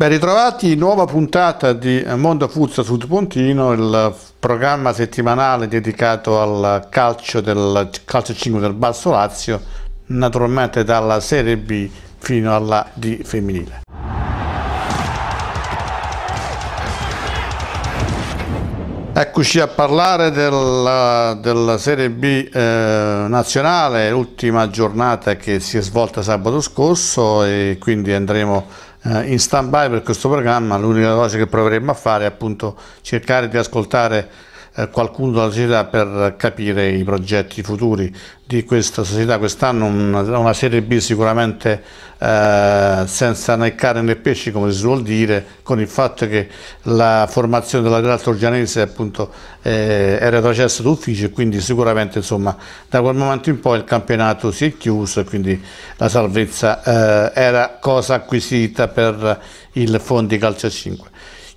Ben ritrovati, nuova puntata di Mondo Fuzza Sud Pontino, il programma settimanale dedicato al calcio del calcio 5 del Basso Lazio, naturalmente dalla Serie B fino alla D femminile. Eccoci a parlare della, della Serie B eh, nazionale, l'ultima giornata che si è svolta sabato scorso e quindi andremo a eh, in stand by per questo programma l'unica cosa che proveremo a fare è appunto cercare di ascoltare eh, qualcuno della società per capire i progetti futuri di questa società. Quest'anno una, Serie B sicuramente eh, senza né carne né pesci, come si suol dire, con il fatto che la formazione della Grazia Orgianese appunto, eh, è retrocessa d'ufficio e quindi sicuramente insomma, da quel momento in poi il campionato si è chiuso e quindi la salvezza era cosa acquisita per il Fondi Calcio 5.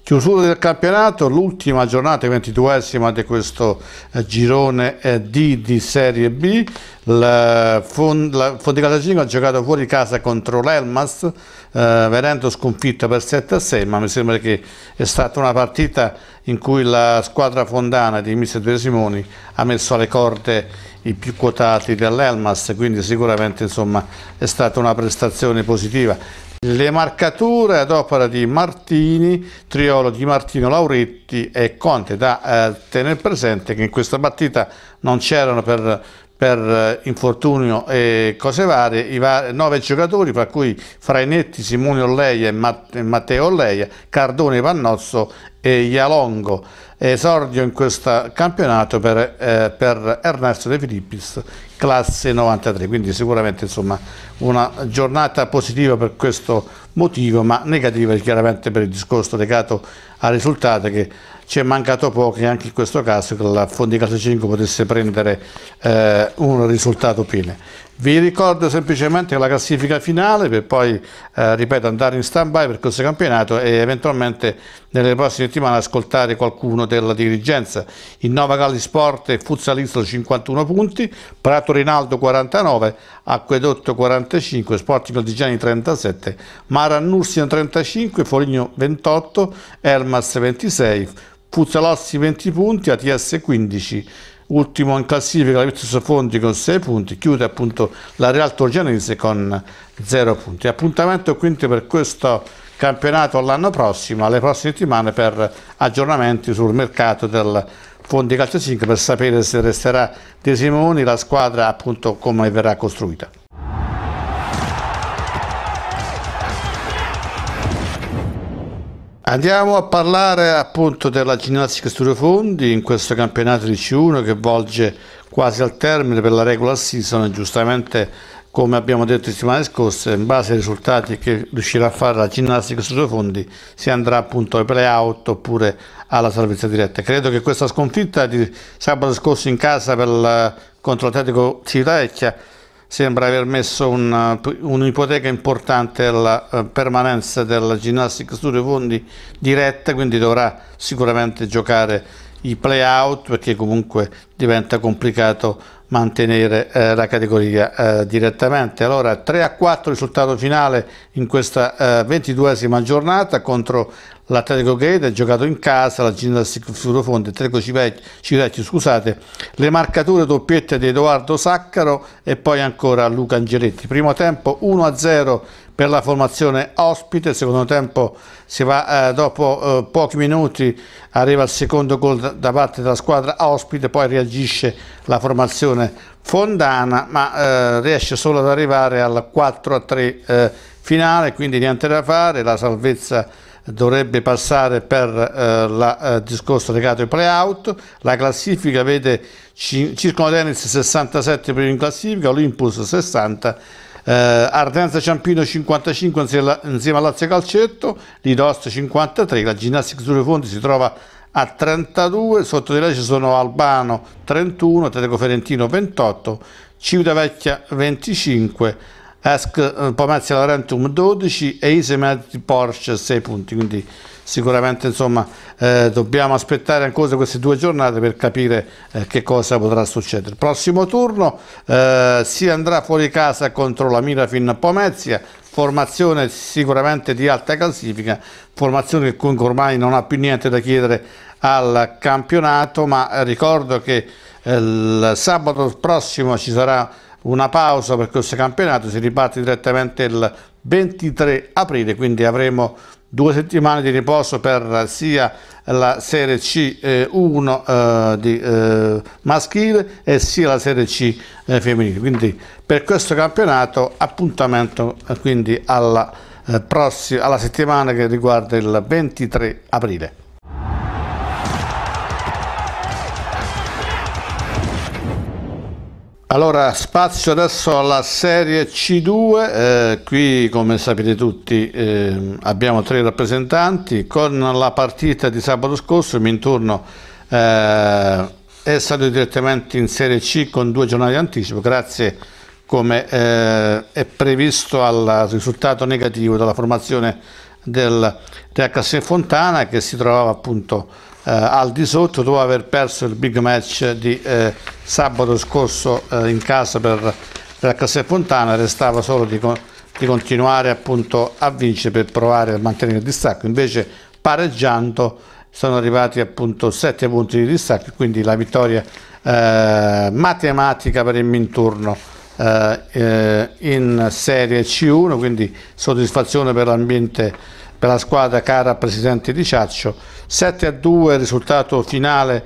Chiusura del campionato, l'ultima giornata, 22esima di questo eh, girone eh, D di Serie B. La, eh, Fond la 5 ha giocato fuori casa contro l'Elmas, eh, venendo sconfitta per 7-6, ma mi sembra che è stata una partita in cui la squadra fondana di Mister De Simoni ha messo alle corde i più quotati dell'Elmas, quindi sicuramente insomma, è stata una prestazione positiva le marcature ad opera di Martini, triolo di Martino Lauretti e Conte, da eh, tenere presente che in questa battita non c'erano per per eh, infortunio e cose varie, i va nove giocatori, fra cui Frainetti, Simone Olleia e Matt Matteo Olleia, Cardone Vannozzo e Ialongo, esordio in questo campionato per, eh, per, Ernesto De Filippis, classe 93, quindi sicuramente insomma, una giornata positiva per questo motivo, ma negativa chiaramente per il discorso legato al risultato che ci è mancato poco che anche in questo caso che la Fondi 5 potesse prendere eh, un risultato pieno. Vi ricordo semplicemente la classifica finale per poi, eh, ripeto, andare in stand-by per questo campionato e eventualmente nelle prossime settimane ascoltare qualcuno della dirigenza. Il Nova Galli Sport e Futsalisto 51 punti, Prato Rinaldo 49, Acquedotto 45, Sporting Lodigiani 37, Mara Nursia 35, Foligno 28, Elmas 26, Fusalassi 20 punti, ATS 15, ultimo in classifica la Virtus Fondi con 6 punti, chiude appunto la Real Torgianese con 0 punti. Appuntamento quindi per questo campionato all'anno prossimo, alle prossime settimane per aggiornamenti sul mercato del Fondi Calcio 5 per sapere se resterà De Simoni, la squadra appunto come verrà costruita. Andiamo a parlare appunto della ginnastica Studio Fondi in questo campionato di C1 che volge quasi al termine per la regular season, giustamente come abbiamo detto settimana scorsa, in base ai risultati che riuscirà a fare la ginnastica Studio Fondi si andrà appunto ai play-out oppure alla salvezza diretta. Credo che questa sconfitta di sabato scorso in casa per, contro l'Atletico Civitavecchia sembra aver messo eh, un'ipoteca un importante alla eh, permanenza del Gymnastic Studio Fondi diretta, quindi dovrà sicuramente giocare i play-out perché comunque diventa complicato mantenere eh, la categoria eh, direttamente. Allora 3 a 4 risultato finale in questa eh, ventiduesima giornata contro l'Atletico Greta ha giocato in casa, la Ginnastica Fiorafonte e Treco Cirecchi, scusate, le marcature doppiette di Edoardo Saccaro e poi ancora Luca Angeletti. Primo tempo 1-0 per la formazione ospite, secondo tempo si va, eh, dopo eh, pochi minuti arriva il secondo gol da, parte della squadra ospite, poi reagisce la formazione fondana ma eh, riesce solo ad arrivare al 4-3 eh, finale, quindi niente da fare, la salvezza dovrebbe passare per eh, la, eh, discorso legato ai playout. La classifica vede ci, Circolo Tennis 67 primo in classifica, Olympus 60, eh, Ardenza Ciampino 55 insieme, a Lazio Calcetto, Lidost 53, la Ginnastica Sulle Fondi si trova a 32, sotto di lei ci sono Albano 31, Atletico Ferentino 28, Civitavecchia 25. Ask eh, Pomazia Laurentum 12 e Isemat Porsche 6 punti quindi sicuramente insomma eh, dobbiamo aspettare ancora queste due giornate per capire eh, che cosa potrà succedere il prossimo turno eh, si andrà fuori casa contro la Mirafin Pomezia formazione sicuramente di alta classifica formazione che comunque ormai non ha più niente da chiedere al campionato ma ricordo che eh, il sabato prossimo ci sarà una pausa per questo campionato, si riparte direttamente il 23 aprile, quindi avremo due settimane di riposo per sia la Serie C1 eh, eh, di, eh, maschile e sia la Serie C eh, femminile. Quindi per questo campionato appuntamento eh, quindi alla, eh, prossima, alla settimana che riguarda il 23 aprile. Allora, spazio adesso alla serie C2, eh, qui come sapete tutti eh, abbiamo tre rappresentanti, con la partita di sabato scorso mi intorno eh, è stato direttamente in serie C con due giornate di anticipo, grazie come eh, è previsto al risultato negativo della formazione del THC Fontana che si trovava appunto eh, al di sotto dopo aver perso il big match di eh, sabato scorso eh, in casa per la Cassia Fontana restava solo di, di continuare appunto a vincere per provare a mantenere il distacco invece pareggiando sono arrivati appunto 7 punti di distacco quindi la vittoria eh, matematica per il Minturno eh, in Serie C1 quindi soddisfazione per l'ambiente per la squadra cara presidente di Ciaccio 7 a 2 risultato finale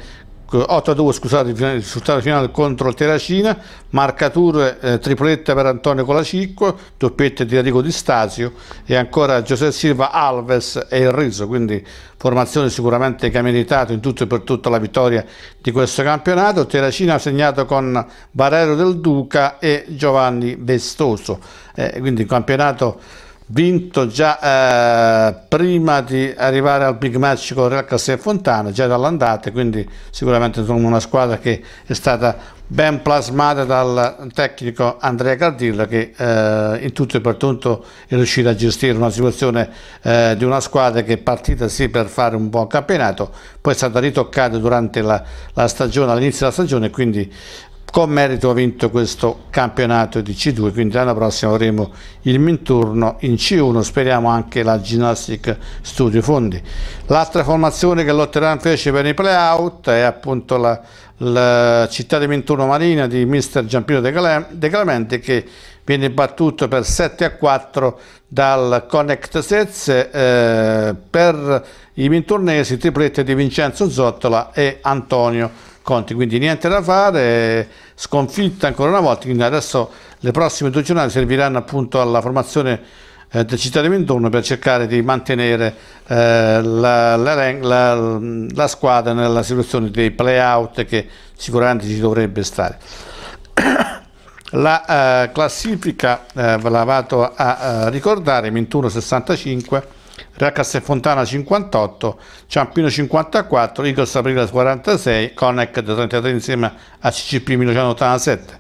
8 a 2 scusate il risultato finale contro Terracina marcature eh, triplette per Antonio Colacicco doppiette di Enrico Di Stasio e ancora Giuseppe Silva Alves e il Rizzo quindi formazione sicuramente che ha meritato in tutto e per tutto la vittoria di questo campionato Terracina ha segnato con Barrero del Duca e Giovanni Vestoso eh, quindi un campionato vinto già eh, prima di arrivare al big match con Real Castel Fontana, già dall'andata, quindi sicuramente insomma, una squadra che è stata ben plasmata dal tecnico Andrea Cardillo che eh, in tutto e per tutto è riuscito a gestire una situazione eh, di una squadra che è partita sì per fare un buon campionato, poi è stata ritoccata durante la, la stagione, all'inizio della stagione, quindi con merito ha vinto questo campionato di C2 quindi l'anno prossimo avremo il Minturno in C1 speriamo anche la Gymnastic Studio Fondi l'altra formazione che lotterà invece per i playout è appunto la, la, città di Minturno Marina di mister Giampino De Clemente che viene battuto per 7 a 4 dal Connect Sezze eh, per i minturnesi triplette di Vincenzo Zottola e Antonio Conti, quindi niente da fare, sconfitta ancora una volta, quindi adesso le prossime due giornate serviranno appunto alla formazione eh, del Città di Mendonno per cercare di mantenere eh, la, la, la, la, squadra nella situazione dei play-out che sicuramente ci dovrebbe stare. La eh, classifica eh, ve la vado a, a ricordare, 21-65 Real Castelfontana 58, Ciampino 54, Eagles Aprila 46, Connect 33 insieme a CCP 1987.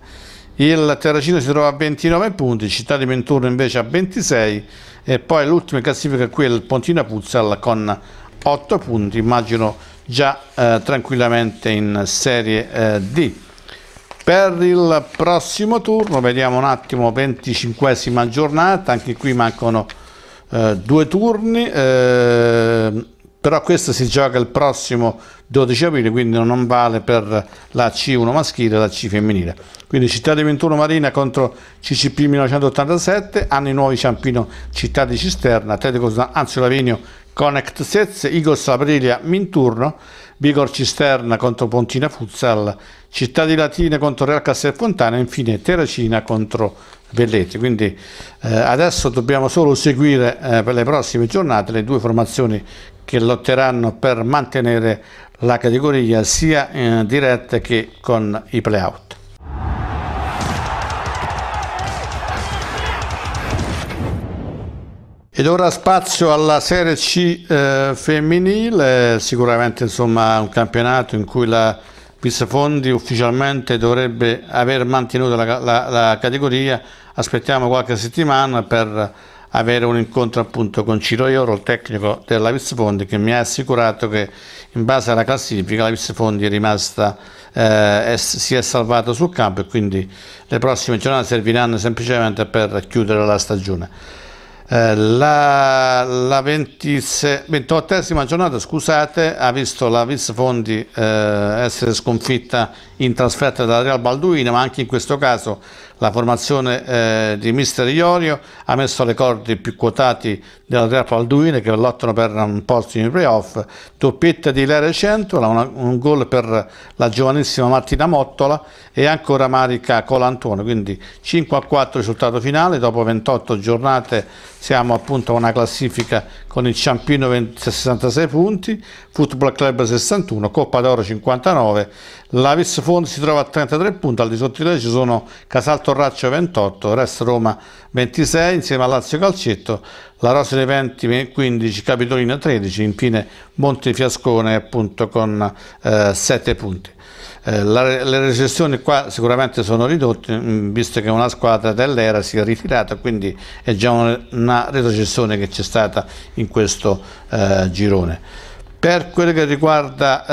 Il Terracino si trova a 29 punti, Città di Venturno invece a 26 e poi l'ultima classifica qui è il Pontina Puzzal con 8 punti, immagino già eh, tranquillamente in Serie eh, D. Per il prossimo turno vediamo un attimo 25 esima giornata, anche qui mancano eh, due turni eh, però questo si gioca il prossimo 12 aprile quindi non vale per la C1 maschile e la C femminile quindi Città di 21 Marina contro CCP 1987 Anni nuovi Ciampino Città di Cisterna Atletico Anzio Lavinio Connect Sezze Igos Aprilia Minturno Bigor Cisterna contro Pontina Futsal Città di Latina contro Real Castel Fontana e infine Terracina contro Belletti. Quindi eh, adesso dobbiamo solo seguire eh, per le prossime giornate le due formazioni che lotteranno per mantenere la categoria sia in eh, diretta che con i playout. Ed ora spazio alla Serie C eh, femminile, sicuramente insomma un campionato in cui la Pissafondi ufficialmente dovrebbe aver mantenuto la, la, la categoria, aspettiamo qualche settimana per avere un incontro appunto con Ciro Ioro, il tecnico della Visfondi, che mi ha assicurato che in base alla classifica la Visfondi è rimasta, eh, è, si è salvata sul campo e quindi le prossime giornate serviranno semplicemente per chiudere la stagione. Eh, la, la 28esima giornata scusate, ha visto la Vis Fondi eh, essere sconfitta in trasferta dalla Real Balduina, ma anche in questo caso la formazione eh, di mister Iorio ha messo le corde più quotati della Trappola Alduine che lottano per un posto in playoff, doppietta di Lere Centola, una, un gol per la giovanissima Martina Mottola e ancora Marica Colantone, quindi 5 a 4 risultato finale, dopo 28 giornate siamo appunto a una classifica con il Ciampino 20, 66 punti, Football Club 61, Coppa d'Oro 59, L'Avis Fondi si trova a 33 punti, al di sotto di lei ci sono Casal Torraccio 28, Rest Roma 26, insieme a Lazio Calcetto, la Rosa dei Venti 15, Capitolina 13, infine Monte Fiascone appunto con eh, 7 punti. Eh, la, le recessioni qua sicuramente sono ridotte mm, visto che una squadra dell'era si è ritirata quindi è già una, una retrocessione che c'è stata in questo eh, girone. Per quello che riguarda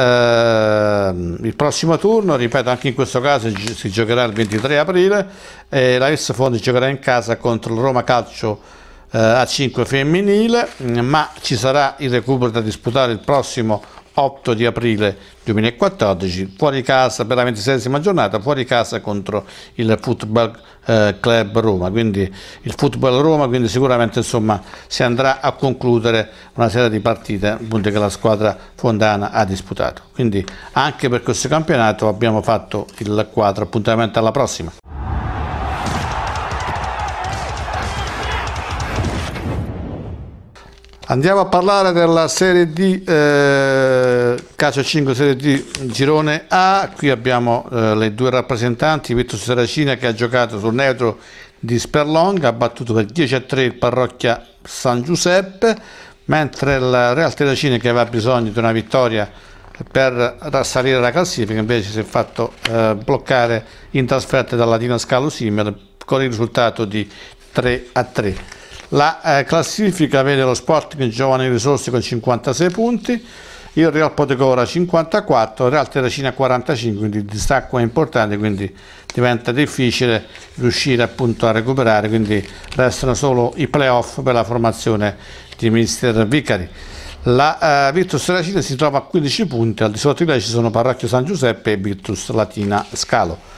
eh, il prossimo turno, ripeto, anche in questo caso si giocherà il 23 aprile, eh, la S Fondi giocherà in casa contro il Roma Calcio eh, A5 femminile, ma ci sarà il recupero da disputare il prossimo 8 di aprile 2014, fuori casa per la ventisesima giornata, fuori casa contro il Football eh, Club Roma, quindi il Football Roma, quindi sicuramente insomma, si andrà a concludere una serie di partite appunto, che la squadra fondana ha disputato. Quindi anche per questo campionato abbiamo fatto il quadro, appuntamento alla prossima. Andiamo a parlare della Serie D, eh, Calcio 5 Serie D Girone A, qui abbiamo eh, le due rappresentanti, Vittorio Seracina che ha giocato sul neutro di Sperlong, ha battuto per 10 a 3 il Parrocchia San Giuseppe, mentre il Real Terracina che aveva bisogno di una vittoria per salire la classifica invece si è fatto eh, bloccare in trasferta dalla Dina Scalo Simmer con il risultato di 3 a 3. La eh, classifica vede lo Sporting Giovani Risorse con 56 punti, il Real Potecora 54, il Real Terracina 45, quindi il distacco è importante, quindi diventa difficile riuscire appunto a recuperare, quindi restano solo i playoff per la formazione di mister Vicari. La eh, Virtus Terracina si trova a 15 punti, al di sotto di lei ci sono Parracchio San Giuseppe e Virtus Latina Scalo.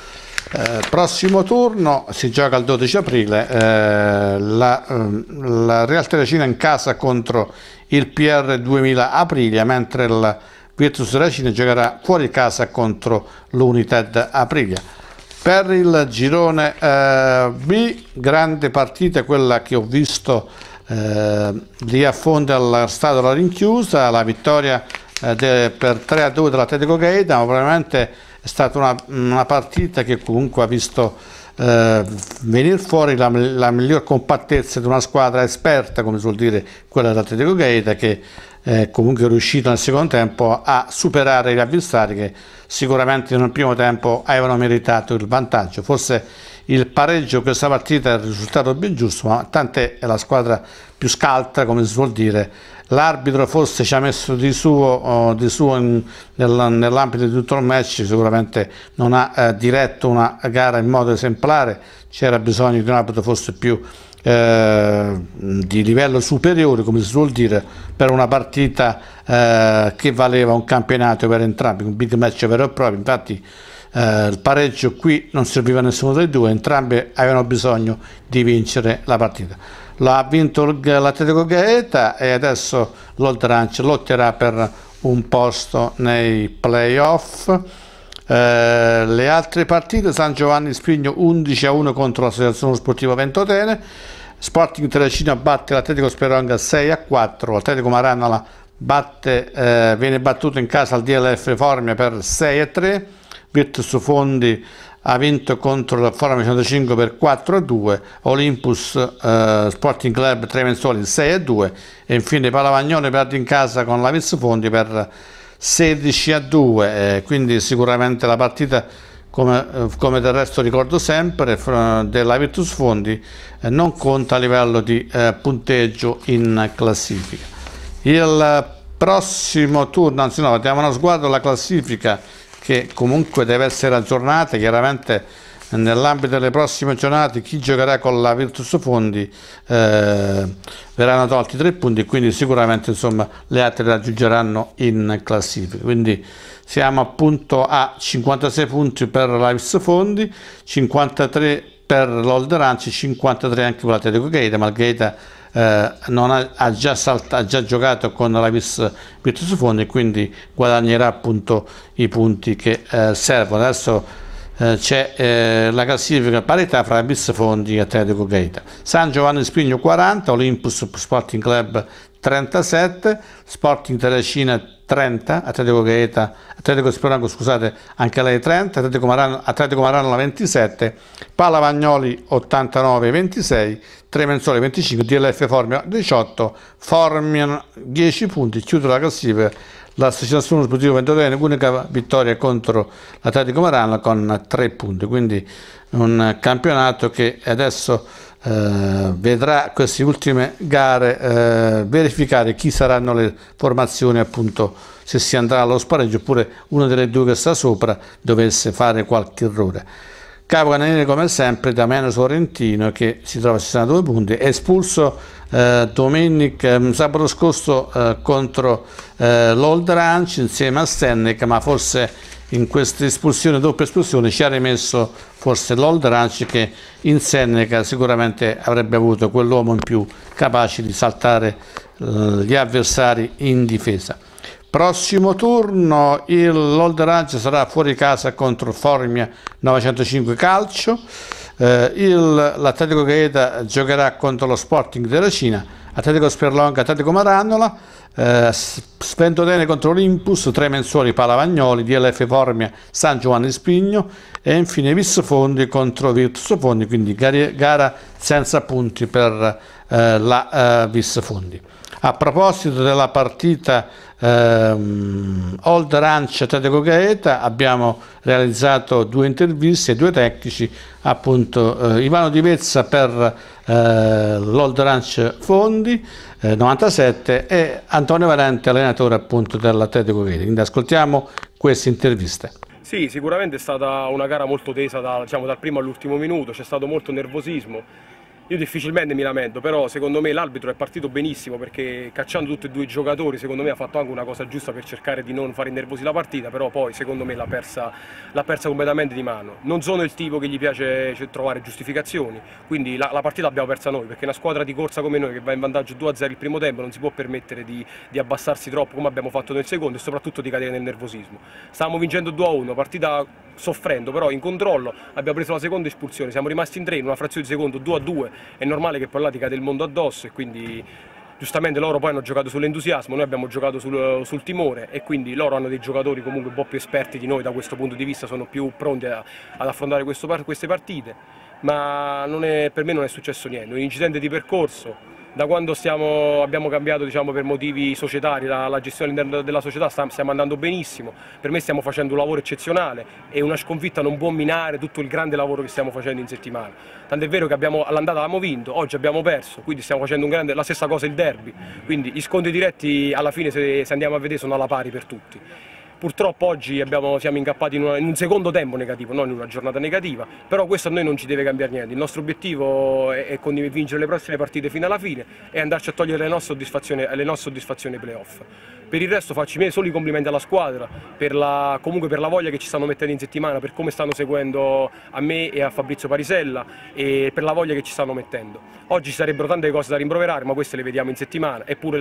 Eh, prossimo turno si gioca il 12 aprile eh, la, ehm, la, Real Terracina in casa contro il PR 2000 Aprilia mentre il Virtus Terracina giocherà fuori casa contro l'United Aprilia per il girone eh, B grande partita quella che ho visto eh, lì a fondo al stadio la rinchiusa la vittoria eh, de, per 3 a 2 dell'Atletico ma probabilmente è stata una, una partita che comunque ha visto eh, venire fuori la, la, miglior compattezza di una squadra esperta, come si vuol dire quella dell'Atletico Gaeta, che eh, comunque è riuscita nel secondo tempo a superare gli avversari che sicuramente nel primo tempo avevano meritato il vantaggio. Forse il pareggio questa partita è il risultato più giusto, ma tant'è la squadra più scalta, come si vuol dire, l'arbitro forse ci ha messo di suo, oh, di suo nell'ambito di tutto il match, sicuramente non ha eh, diretto una gara in modo esemplare, c'era bisogno di un arbitro forse più eh, di livello superiore, come si suol dire, per una partita eh, che valeva un campionato per entrambi, un big match vero e proprio. Infatti eh, il pareggio qui non serviva a nessuno dei due, entrambi avevano bisogno di vincere la partita ha vinto l'Atletico Gaeta e adesso l'Oltranci lotterà per un posto nei playoff. Eh, le altre partite, San Giovanni Spigno 11 a 1 contro l'Associazione Sportiva Ventotene, Sporting Telecina batte l'Atletico Speronga 6 a 4, l'Atletico Maranala batte, eh, viene battuto in casa al DLF Formia per 6 a 3, Virtus Fondi ha vinto contro la Forum 105 per 4 a 2, Olympus eh, Sporting Club Tremenzoli 6 a 2 e infine Palavagnone perde in casa con la Viz Fondi per 16 a 2, eh, quindi sicuramente la partita come, eh, come, del resto ricordo sempre eh, della Virtus Fondi eh, non conta a livello di punteggio in classifica. Il prossimo turno, anzi no, diamo uno sguardo alla classifica che comunque deve essere aggiornata, chiaramente nell'ambito delle prossime giornate chi giocherà con la Virtus Fondi eh, verranno tolti tre punti e quindi sicuramente insomma, le altre raggiungeranno in classifica quindi siamo appunto a 56 punti per la Virtus Fondi 53 per l'Old l'Olderanci 53 anche per l'Atletico Gaeta ma il Gaeta eh, ha, ha, già salta, ha, già giocato con la Vis Virtus Fondi e quindi guadagnerà appunto i punti che eh, servono. Adesso eh, c'è la classifica parità fra Vis Fondi e Atletico Gaeta. San Giovanni Spigno 40, Olympus Sporting Club 37, Sporting Telecina 30, Atletico Gaeta, Atletico Sperano, scusate, anche lei 30, Atletico Marano, Atletico Marano la 27, Vagnoli 89, 26, Tremenzoli 25, DLF Formio 18, Formian 10 punti, chiudo la classifica l'associazione sportiva Ventotene, unica vittoria contro l'Atletico Marano con tre punti, quindi un campionato che adesso eh, vedrà queste ultime gare eh, verificare chi saranno le formazioni appunto se si andrà allo spareggio oppure una delle due che sta sopra dovesse fare qualche errore. Capo Cananiere come sempre da Meno Sorrentino che si trova a 62 punti espulso eh, domenica, eh, sabato scorso eh, contro eh, l'Old Ranch insieme a Senec, ma forse in questa espulsione, doppia espulsione, ci ha rimesso forse l'Old Ranch che in Seneca sicuramente avrebbe avuto quell'uomo in più capace di saltare eh, gli avversari in difesa. Prossimo turno l'Old Ranch sarà fuori casa contro Formia 905 Calcio eh, l'Atletico Gaeta giocherà contro lo Sporting della Cina Atletico Sperlonga, Atletico Marannola, eh, Spentodene contro tre Tremenzoli, Palavagnoli, DLF Formia, San Giovanni Spigno e infine Vis contro Virtus Fondi, quindi gara senza punti per eh, la eh, Vis A proposito della partita ehm, Old Ranch Atletico Gaeta abbiamo realizzato due interviste, due tecnici, appunto eh, Ivano Di Vezza per eh, l'Old Ranch Fondi, eh, 97, e Antonio Valente, allenatore appunto dell'Atletico Vedi. Quindi ascoltiamo queste interviste. Sì, sicuramente è stata una gara molto tesa da, diciamo, dal primo all'ultimo minuto, c'è stato molto nervosismo, io difficilmente mi lamento, però secondo me l'arbitro è partito benissimo perché cacciando tutti e due i giocatori secondo me ha fatto anche una cosa giusta per cercare di non far nervosi la partita, però poi secondo me l'ha persa, persa, completamente di mano. Non sono il tipo che gli piace cioè, trovare giustificazioni, quindi la, la partita l'abbiamo persa noi perché una squadra di corsa come noi che va in vantaggio 2-0 il primo tempo non si può permettere di, di, abbassarsi troppo come abbiamo fatto nel secondo e soprattutto di cadere nel nervosismo. Stavamo vincendo 2-1, partita soffrendo, però in controllo abbiamo preso la seconda espulsione, siamo rimasti in tre in una frazione di secondo 2 a 2, è normale che poi là ti cade il mondo addosso e quindi giustamente loro poi hanno giocato sull'entusiasmo, noi abbiamo giocato sul, sul, timore e quindi loro hanno dei giocatori comunque un po' più esperti di noi da questo punto di vista, sono più pronti a, ad affrontare questo, queste partite, ma è, per me non è successo niente, un incidente di percorso da quando stiamo, abbiamo cambiato diciamo, per motivi societari la, la gestione all'interno della società sta, stiamo andando benissimo, per me stiamo facendo un lavoro eccezionale e una sconfitta non può minare tutto il grande lavoro che stiamo facendo in settimana, tant'è vero che all'andata abbiamo vinto, oggi abbiamo perso, quindi stiamo facendo un grande, la stessa cosa il derby, quindi gli scontri diretti alla fine se, se andiamo a vedere sono alla pari per tutti. Purtroppo oggi abbiamo, siamo incappati in, una, in, un secondo tempo negativo, non in una giornata negativa, però questo a noi non ci deve cambiare niente. Il nostro obiettivo è, è vincere le prossime partite fino alla fine e andarci a togliere le nostre soddisfazioni, le nostre soddisfazioni playoff. Per il resto faccio i miei soli complimenti alla squadra, per la, comunque per la voglia che ci stanno mettendo in settimana, per come stanno seguendo a me e a Fabrizio Parisella e per la voglia che ci stanno mettendo. Oggi ci sarebbero tante cose da rimproverare, ma queste le vediamo in settimana, eppure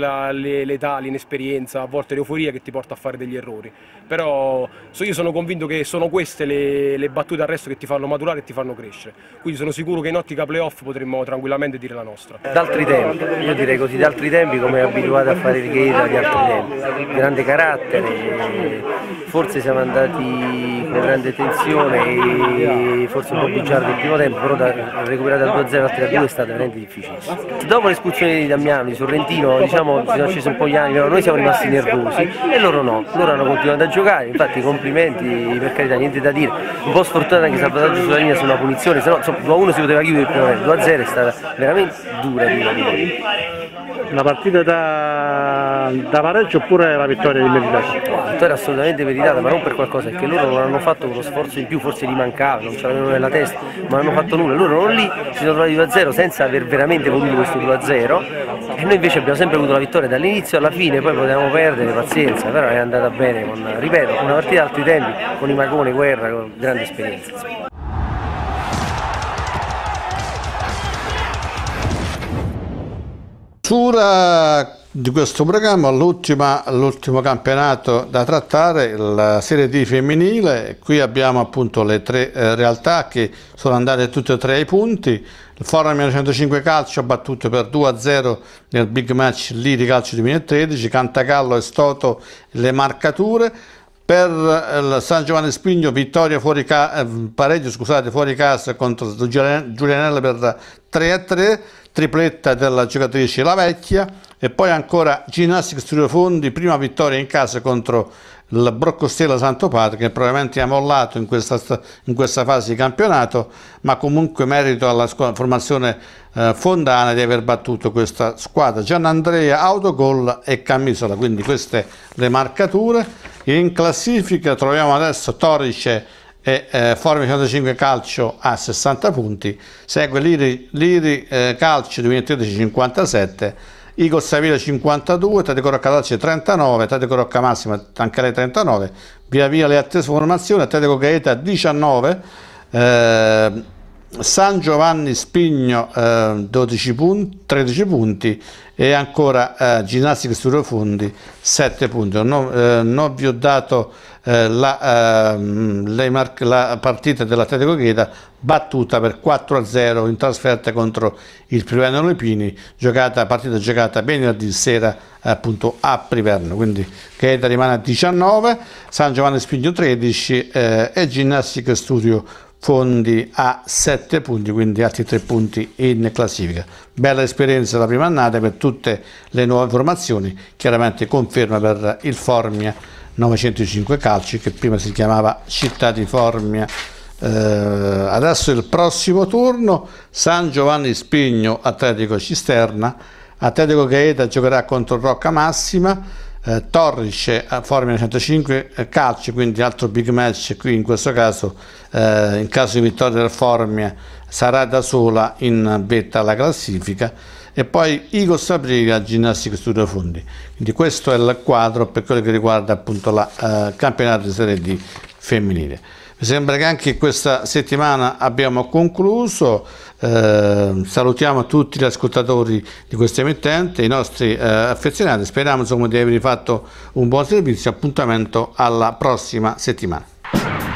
l'età, l'inesperienza, a volte l'euforia che ti porta a fare degli errori però io sono convinto che sono queste le, le battute al resto che ti fanno maturare e ti fanno crescere, quindi sono sicuro che in ottica playoff potremmo tranquillamente dire la nostra. D'altri tempi, io direi così, d'altri tempi come è abituato a fare il Gheta di altri tempi, grande carattere, forse siamo andati con grande tensione e forse un po' bugiardo il primo tempo, però da, recuperare dal 2-0 al 3-2 è stato veramente difficile. Dopo l'espulsione di Damiano, di Sorrentino, diciamo, si sono scesi un po' gli anni, noi siamo rimasti nervosi e loro no, loro hanno continuato sono da giocare, infatti complimenti per carità, niente da dire. Un po' sfortunata che salvataggio sulla linea su una punizione, se no 2-1 si poteva chiudere il primo tempo, 2-0 è stata veramente dura dura dura. La partita da, da pareggio oppure la vittoria di meritata? La vittoria assolutamente meritata, ma non per qualcosa, perché loro non hanno fatto uno sforzo in più, forse gli mancava, non ce l'avevano nella testa, ma non hanno fatto nulla. Loro non lì si sono trovati 2-0 senza aver veramente voluto questo 2-0 e noi invece abbiamo sempre avuto la vittoria dall'inizio alla fine, poi potevamo perdere, pazienza, però è andata bene con ripeto, una partita ad altri tempi con i Magone, Guerra, con grande esperienza. Sura di questo programma l'ultimo campionato da trattare la Serie D femminile qui abbiamo appunto le tre eh, realtà che sono andate tutte e tre ai punti il Forum 1905 Calcio ha battuto per 2-0 nel big match di Calcio 2013 Cantagallo e Stoto le marcature per eh, il San Giovanni Spigno vittoria fuori ca- eh, pareggio scusate, fuori casa contro Giulianella per 3 a 3 tripletta della giocatrice La Vecchia e poi ancora Ginnastica Studiofondi prima vittoria in casa contro il Broccostiera Santo Padre che probabilmente ha mollato in questa, in questa, fase di campionato ma comunque merito alla formazione eh, fondana di aver battuto questa squadra Gianandrea, Autogol e Camisola quindi queste le marcature in classifica troviamo adesso Torice e eh, Formi 105 Calcio a 60 punti segue Liri, Liri eh, Calcio 2013 57 Igor Savile 52, Tade Corocca Dalce 39, Tade Rocca Massima anche lei 39, via via le attese formazioni, Tade Gaeta 19, eh, San Giovanni Spigno eh, 12 punti, 13 punti e ancora eh, Ginnastica Studio Fondi 7 punti. Non, eh, non vi ho dato eh, la, eh, la, partita dell'Atletico Gheta battuta per 4-0 in trasferta contro il Priverno Lepini, giocata, partita giocata venerdì sera appunto a Priverno, quindi Gheta rimane a 19, San Giovanni Spigno 13 eh, e Ginnastica Studio Fondi a 7 punti, quindi altri 3 punti in classifica. Bella esperienza la prima annata per tutte le nuove formazioni, chiaramente conferma per il Formia 905 calci che prima si chiamava Città di Formia. Eh, adesso il prossimo turno San Giovanni Spigno Atletico Cisterna, Atletico Gaeta giocherà contro Rocca Massima. Eh, Torrice a eh, Formia 105 eh, calci quindi altro big match qui in questo caso, eh, in caso di vittoria del Formia sarà da sola in vetta alla classifica e poi Igor Sabriga Ginnastica Studio Fondi. Quindi questo è il quadro per quello che riguarda appunto la eh, campionato di Serie D femminile. Mi sembra che anche questa settimana abbiamo concluso, eh, salutiamo tutti gli ascoltatori di questa emittente, i nostri eh, affezionati, speriamo insomma, di avervi fatto un buon servizio, appuntamento alla prossima settimana.